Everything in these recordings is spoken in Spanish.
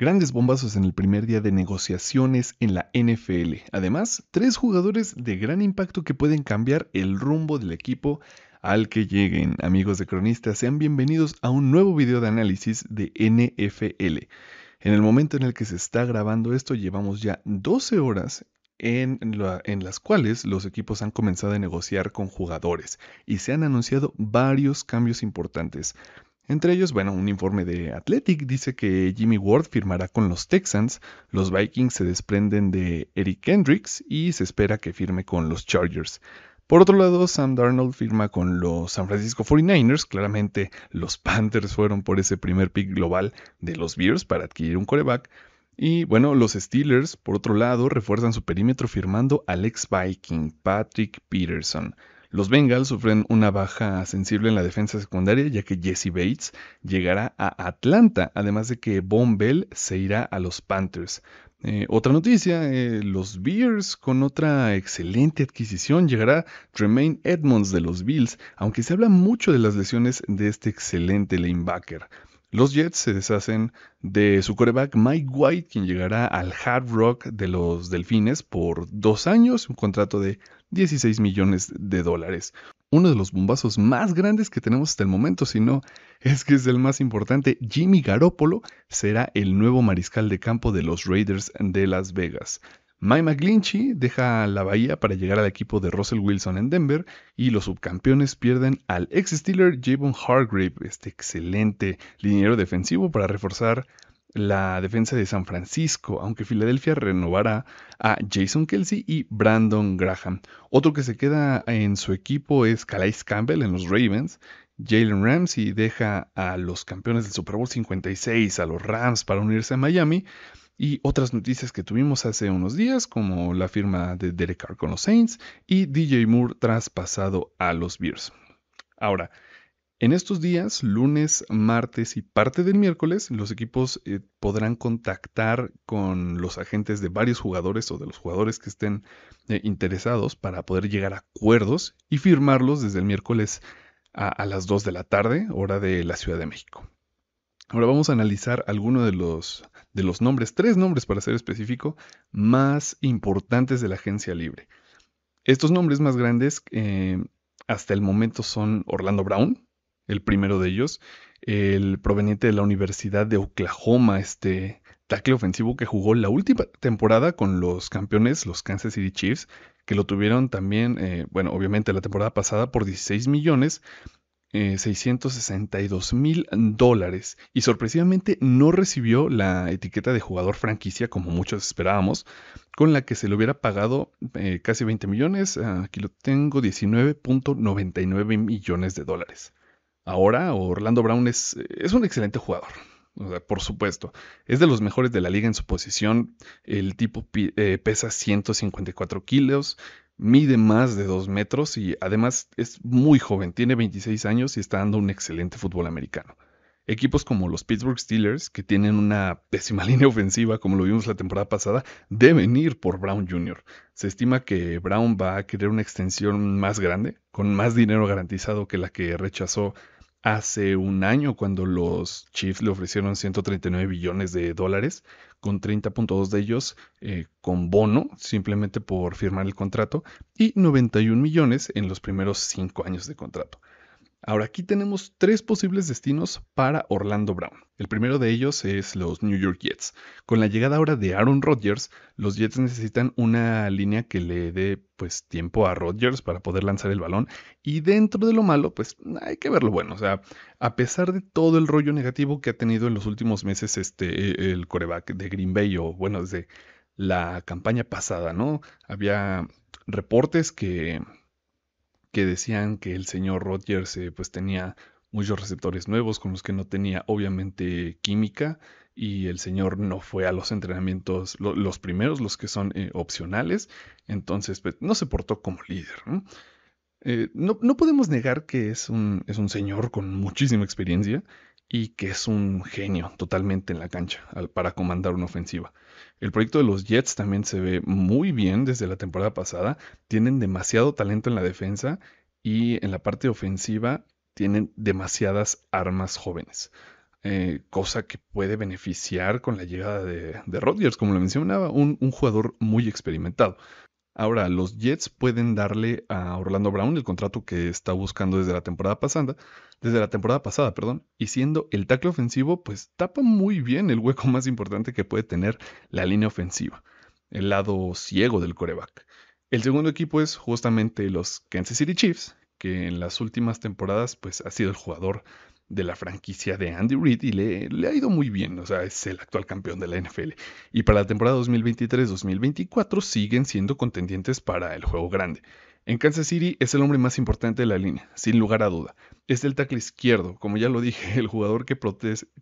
Grandes bombazos en el primer día de negociaciones en la NFL. Además, tres jugadores de gran impacto que pueden cambiar el rumbo del equipo al que lleguen. Amigos de cronistas, sean bienvenidos a un nuevo video de análisis de NFL. En el momento en el que se está grabando esto, llevamos ya 12 horas en, en, las cuales los equipos han comenzado a negociar con jugadores y se han anunciado varios cambios importantes. Entre ellos, bueno, un informe de Athletic dice que Jimmy Ward firmará con los Texans, los Vikings se desprenden de Eric Hendricks y se espera que firme con los Chargers. Por otro lado, Sam Darnold firma con los San Francisco 49ers. Claramente, los Panthers fueron por ese primer pick global de los Bears para adquirir un coreback. Y bueno, los Steelers, por otro lado, refuerzan su perímetro firmando al ex Viking Patrick Peterson. Los Bengals sufren una baja sensible en la defensa secundaria ya que Jesse Bates llegará a Atlanta, además de que Von Bell se irá a los Panthers. Eh, otra noticia, eh, los Bears con otra excelente adquisición llegará Tremaine Edmonds de los Bills, aunque se habla mucho de las lesiones de este excelente linebacker. Los Jets se deshacen de su coreback Mike White, quien llegará al Hard Rock de los Delfines por dos años, un contrato de 16 millones de dólares. Uno de los bombazos más grandes que tenemos hasta el momento, si no es que es el más importante, Jimmy Garoppolo será el nuevo mariscal de campo de los Raiders de Las Vegas. Mike McGlinchey deja la bahía para llegar al equipo de Russell Wilson en Denver y los subcampeones pierden al ex Steeler Javon Hargrave, este excelente liniero defensivo para reforzar la defensa de San Francisco, aunque Filadelfia renovará a Jason Kelsey y Brandon Graham. Otro que se queda en su equipo es Calais Campbell en los Ravens. Jalen Ramsey deja a los campeones del Super Bowl 56, a los Rams, para unirse a Miami y otras noticias que tuvimos hace unos días, como la firma de Derek Carr con los Saints y DJ Moore traspasado a los Bears. Ahora, en estos días, lunes, martes y parte del miércoles, los equipos eh, podrán contactar con los agentes de varios jugadores o de los jugadores que estén eh, interesados para poder llegar a acuerdos y firmarlos desde el miércoles a, a las 2 de la tarde, hora de la Ciudad de México. Ahora vamos a analizar algunos de los, de los nombres, tres nombres para ser específico, más importantes de la agencia libre. Estos nombres más grandes eh, hasta el momento son Orlando Brown, el primero de ellos, el proveniente de la Universidad de Oklahoma, este tackle ofensivo que jugó la última temporada con los campeones, los Kansas City Chiefs, que lo tuvieron también, eh, bueno, obviamente la temporada pasada por 16 millones 662 eh, mil dólares y sorpresivamente no recibió la etiqueta de jugador franquicia como muchos esperábamos, con la que se le hubiera pagado eh, casi 20 millones, aquí lo tengo 19.99 millones de dólares. Ahora Orlando Brown es, un excelente jugador, por supuesto. Es de los mejores de la liga en su posición. El tipo eh, pesa 154 kilos mide más de dos metros y además es muy joven, tiene 26 años y está dando un excelente fútbol americano. Equipos como los Pittsburgh Steelers, que tienen una pésima línea ofensiva como lo vimos la temporada pasada, deben ir por Brown Jr. Se estima que Brown va a querer una extensión más grande, con más dinero garantizado que la que rechazó hace un año cuando los Chiefs le ofrecieron 139 billones de dólares, con 30.2 de ellos eh, con bono, simplemente por firmar el contrato, y 91 millones en los primeros 5 años de contrato. Ahora aquí tenemos tres posibles destinos para Orlando Brown. El primero de ellos es los New York Jets. Con la llegada ahora de Aaron Rodgers, los Jets necesitan una línea que le dé pues tiempo a Rodgers para poder lanzar el balón y dentro de lo malo, pues hay que ver lo bueno, o sea, a pesar de todo el rollo negativo que ha tenido en los últimos meses este el coreback de Green Bay o bueno, desde la campaña pasada, ¿no? Había reportes que que decían que el señor Rodgers eh, pues tenía muchos receptores nuevos con los que no tenía obviamente química y el señor no fue a los entrenamientos, los primeros, los que son eh, opcionales, entonces pues, no se portó como líder. Eh, ¿no? podemos negar que es un, es un señor con muchísima experiencia y que es un genio totalmente en la cancha para comandar una ofensiva. El proyecto de los Jets también se ve muy bien desde la temporada pasada. Tienen demasiado talento en la defensa y en la parte ofensiva tienen demasiadas armas jóvenes. Eh, cosa que puede beneficiar con la llegada de, Rodgers, como lo mencionaba, un, jugador muy experimentado. Ahora, los Jets pueden darle a Orlando Brown el contrato que está buscando desde la temporada pasada, desde la temporada pasada, perdón, y siendo el tackle ofensivo, pues tapa muy bien el hueco más importante que puede tener la línea ofensiva, el lado ciego del coreback. El segundo equipo es justamente los Kansas City Chiefs, que en las últimas temporadas pues ha sido el jugador de la franquicia de Andy Reid y le, le, ha ido muy bien, o sea, es el actual campeón de la NFL. Y para la temporada 2023-2024 siguen siendo contendientes para el juego grande. En Kansas City es el hombre más importante de la línea, sin lugar a duda. Es el tackle izquierdo, como ya lo dije, el jugador que,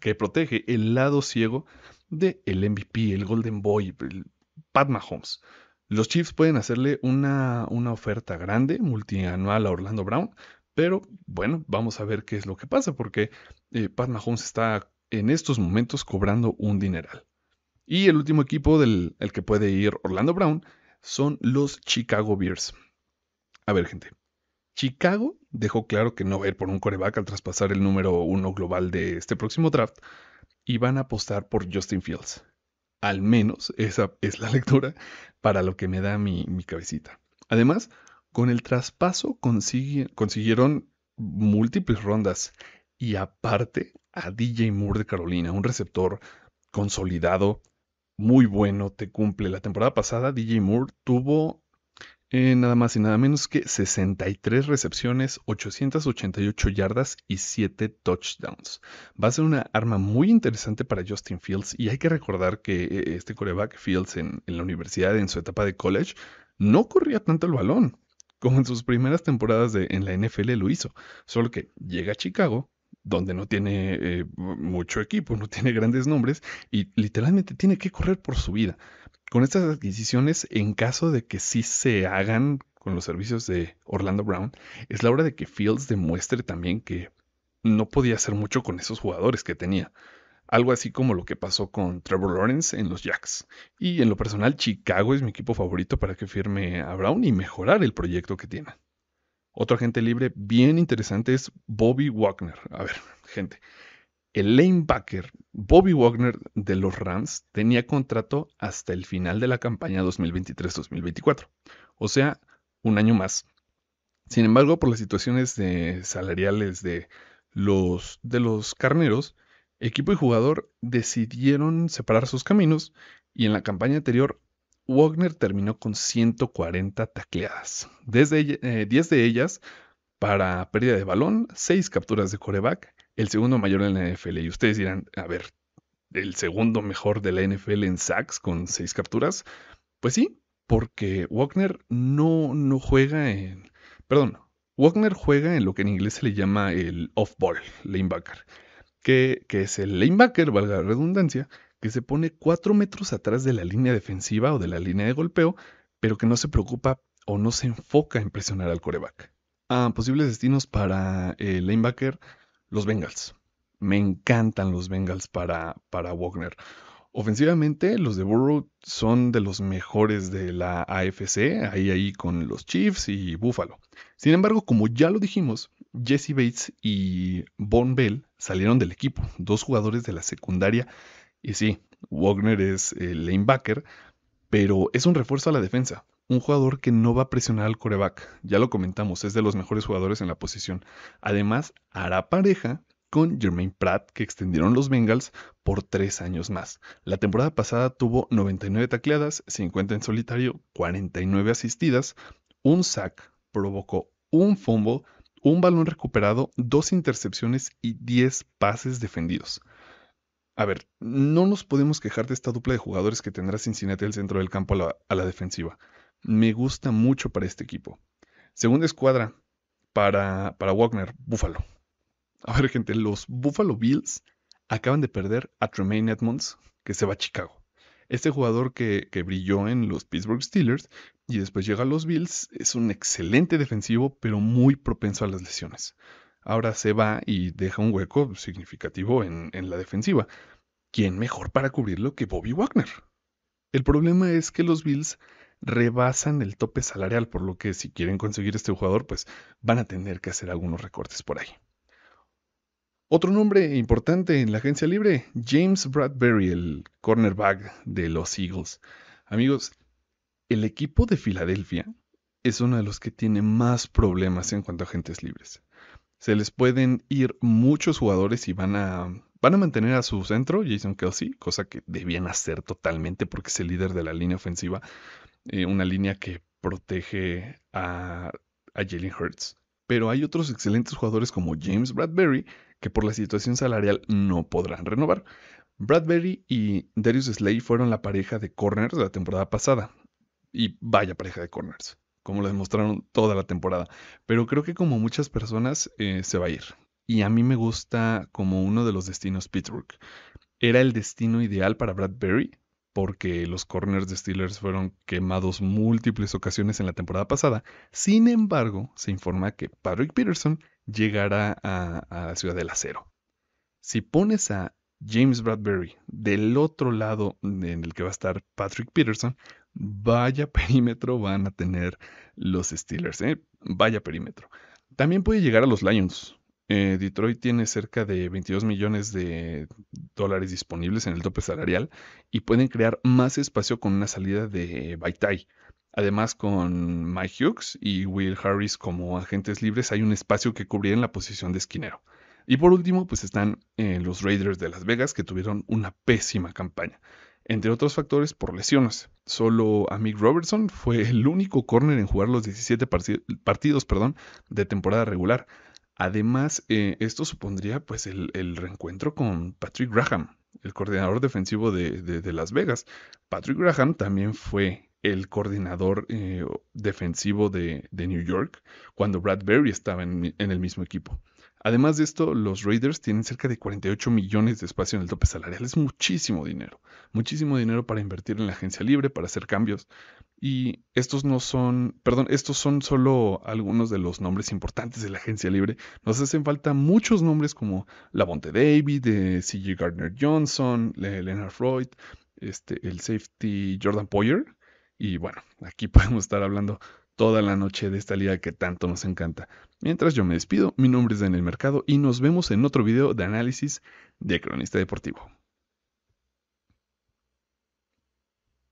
que protege el lado ciego del el MVP, el Golden Boy, el Pat Mahomes. Los Chiefs pueden hacerle una, una oferta grande multianual a Orlando Brown, pero bueno, vamos a ver qué es lo que pasa, porque eh, Pat Mahomes está en estos momentos cobrando un dineral. Y el último equipo del que puede ir Orlando Brown son los Chicago Bears. A ver, gente. Chicago dejó claro que no va a ir por un coreback al traspasar el número uno global de este próximo draft y van a apostar por Justin Fields. Al menos esa es la lectura para lo que me da mi cabecita. Además, con el traspaso consiguieron múltiples rondas y aparte a DJ Moore de Carolina, un receptor consolidado, muy bueno, te cumple. La temporada pasada DJ Moore tuvo eh, nada más y nada menos que 63 recepciones, 888 yardas y 7 touchdowns. Va a ser una arma muy interesante para Justin Fields y hay que recordar que eh, este coreback Fields en la universidad, en su etapa de college, no corría tanto el balón como en sus primeras temporadas en la NFL lo hizo, solo que llega a Chicago, donde no tiene eh, mucho equipo, no tiene grandes nombres y literalmente tiene que correr por su vida. Con estas adquisiciones, en caso de que sí se hagan con los servicios de Orlando Brown, es la hora de que Fields demuestre también que no podía hacer mucho con esos jugadores que tenía algo así como lo que pasó con Trevor Lawrence en los Jacks. Y en lo personal, Chicago es mi equipo favorito para que firme a Brown y mejorar el proyecto que tiene. Otro agente libre bien interesante es Bobby Wagner. A ver, gente. El lanebacker Bobby Wagner de los Rams tenía contrato hasta el final de la campaña 2023-2024, o sea, un año más. Sin embargo, por las situaciones de salariales de los, de los carneros, Equipo y jugador decidieron separar sus caminos y en la campaña anterior Wagner terminó con 140 tacleadas, desde, 10 eh, de ellas para pérdida de balón, 6 capturas de coreback, el segundo mayor en la NFL. Y ustedes dirán, a ver, el segundo mejor de la NFL en sacks con 6 capturas. Pues sí, porque Wagner no, no juega en... Perdón, Wagner juega en lo que en inglés se le llama el off-ball, lanebacker que, es el linebacker, valga la redundancia, que se pone cuatro metros atrás de la línea defensiva o de la línea de golpeo, pero que no se preocupa o no se enfoca en presionar al coreback. Ah, posibles destinos para el linebacker, los Bengals. Me encantan los Bengals para, para Wagner. Ofensivamente, los de Burrow son de los mejores de la AFC, ahí ahí con los Chiefs y Buffalo. Sin embargo, como ya lo dijimos, Jesse Bates y Von Bell salieron del equipo, dos jugadores de la secundaria. Y sí, Wagner es el lanebacker, pero es un refuerzo a la defensa. Un jugador que no va a presionar al coreback. Ya lo comentamos, es de los mejores jugadores en la posición. Además, hará pareja con Jermaine Pratt, que extendieron los Bengals por tres años más. La temporada pasada tuvo 99 tacleadas, 50 en solitario, 49 asistidas, un sack, provocó un fumble un balón recuperado, dos intercepciones y diez pases defendidos. A ver, no nos podemos quejar de esta dupla de jugadores que tendrá Cincinnati el centro del campo a la, defensiva. Me gusta mucho para este equipo. Segunda escuadra para, para Wagner, Buffalo. A ver, gente, los Buffalo Bills acaban de perder a Tremaine Edmonds, que se va a Chicago. Este jugador que, brilló en los Pittsburgh Steelers y después llega a los Bills es un excelente defensivo, pero muy propenso a las lesiones. Ahora se va y deja un hueco significativo en, en la defensiva. ¿Quién mejor para cubrirlo que Bobby Wagner? El problema es que los Bills rebasan el tope salarial, por lo que si quieren conseguir este jugador, pues van a tener que hacer algunos recortes por ahí. Otro nombre importante en la agencia libre, James Bradbury, el cornerback de los Eagles. Amigos, el equipo de Filadelfia es uno de los que tiene más problemas en cuanto a agentes libres. Se les pueden ir muchos jugadores y van a, van a mantener a su centro, Jason Kelsey, cosa que debían hacer totalmente porque es el líder de la línea ofensiva, eh, una línea que protege a, a Jalen Hurts pero hay otros excelentes jugadores como James Bradbury que por la situación salarial no podrán renovar. Bradbury y Darius Slay fueron la pareja de corners de la temporada pasada. Y vaya pareja de corners, como lo demostraron toda la temporada. Pero creo que como muchas personas eh, se va a ir. Y a mí me gusta como uno de los destinos Pittsburgh. Era el destino ideal para Bradbury, porque los corners de Steelers fueron quemados múltiples ocasiones en la temporada pasada. Sin embargo, se informa que Patrick Peterson llegará a, la ciudad del acero. Si pones a James Bradbury del otro lado en el que va a estar Patrick Peterson, vaya perímetro van a tener los Steelers, ¿eh? vaya perímetro. También puede llegar a los Lions, eh, Detroit tiene cerca de 22 millones de dólares disponibles en el tope salarial y pueden crear más espacio con una salida de Baitai. Además, con Mike Hughes y Will Harris como agentes libres, hay un espacio que cubrir en la posición de esquinero. Y por último, pues están eh, los Raiders de Las Vegas, que tuvieron una pésima campaña entre otros factores por lesiones. Solo Amick Robertson fue el único corner en jugar los 17 partidos perdón, de temporada regular, Además, eh, esto supondría pues el, reencuentro con Patrick Graham, el coordinador defensivo de, Las Vegas. Patrick Graham también fue el coordinador eh, defensivo de, New York cuando Brad Berry estaba en el mismo equipo. Además de esto, los Raiders tienen cerca de 48 millones de espacio en el tope salarial. Es muchísimo dinero. Muchísimo dinero para invertir en la agencia libre, para hacer cambios. Y estos no son, perdón, estos son solo algunos de los nombres importantes de la agencia libre. Nos hacen falta muchos nombres como Lavonte David, de eh, CJ Gardner Johnson, Leonard Freud, este, el safety Jordan Poyer. Y bueno, aquí podemos estar hablando toda la noche de esta liga que tanto nos encanta. Mientras yo me despido, mi nombre es Daniel Mercado y nos vemos en otro video de análisis de Cronista Deportivo.